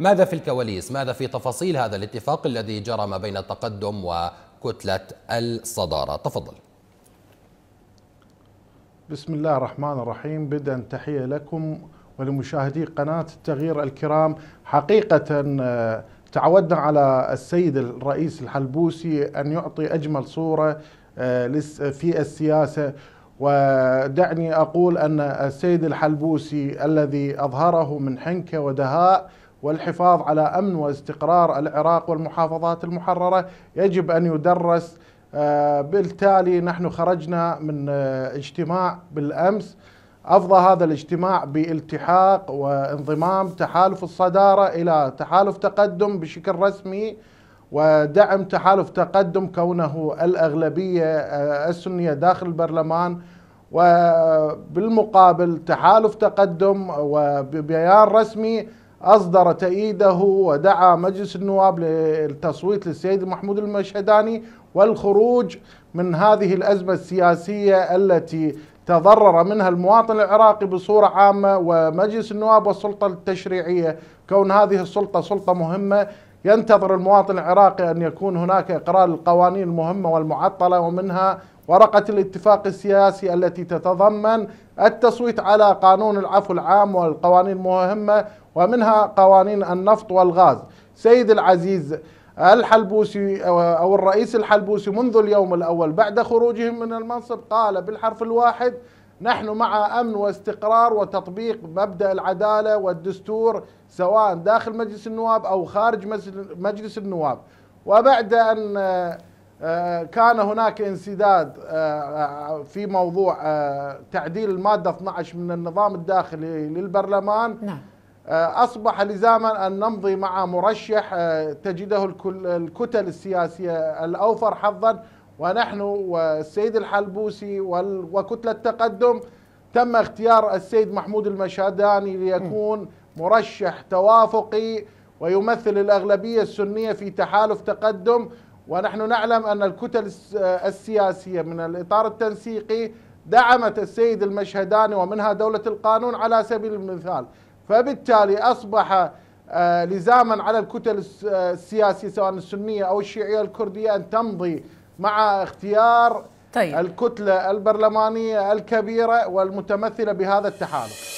ماذا في الكواليس ماذا في تفاصيل هذا الاتفاق الذي جرى ما بين التقدم وكتلة الصدارة تفضل بسم الله الرحمن الرحيم بدأ تحية لكم ولمشاهدي قناة التغيير الكرام حقيقة آه، تعودنا على السيد الرئيس الحلبوسي أن يعطي أجمل صورة آه، في السياسة ودعني أقول أن السيد الحلبوسي الذي أظهره من حنكة ودهاء والحفاظ على امن واستقرار العراق والمحافظات المحرره يجب ان يدرس آه، بالتالي نحن خرجنا من آه، اجتماع بالامس افضى هذا الاجتماع بالتحاق وانضمام تحالف الصداره الى تحالف تقدم بشكل رسمي ودعم تحالف تقدم كونه الاغلبيه آه، السنيه داخل البرلمان وبالمقابل تحالف تقدم وببيان رسمي أصدر تأييده ودعا مجلس النواب للتصويت للسيد محمود المشهداني والخروج من هذه الأزمة السياسية التي تضرر منها المواطن العراقي بصورة عامة ومجلس النواب والسلطة التشريعية كون هذه السلطة سلطة مهمة ينتظر المواطن العراقي أن يكون هناك إقرار القوانين المهمة والمعطلة ومنها ورقة الاتفاق السياسي التي تتضمن التصويت على قانون العفو العام والقوانين المهمة ومنها قوانين النفط والغاز سيد العزيز الحلبوسي أو الرئيس الحلبوسي منذ اليوم الأول بعد خروجه من المنصب قال بالحرف الواحد نحن مع أمن واستقرار وتطبيق مبدأ العدالة والدستور سواء داخل مجلس النواب أو خارج مجلس النواب وبعد أن آه، كان هناك انسداد آه، في موضوع آه، تعديل المادة 12 من النظام الداخلي للبرلمان نعم. أصبح لزاما أن نمضي مع مرشح تجده الكتل السياسية الأوفر حظا ونحن والسيد الحلبوسي وكتلة التقدم تم اختيار السيد محمود المشهداني ليكون مرشح توافقي ويمثل الأغلبية السنية في تحالف تقدم ونحن نعلم أن الكتل السياسية من الإطار التنسيقي دعمت السيد المشهداني ومنها دولة القانون على سبيل المثال فبالتالي أصبح آه، لزاما على الكتل السياسية سواء السنية أو الشيعية الكردية أن تمضي مع اختيار طيب. الكتلة البرلمانية الكبيرة والمتمثلة بهذا التحالف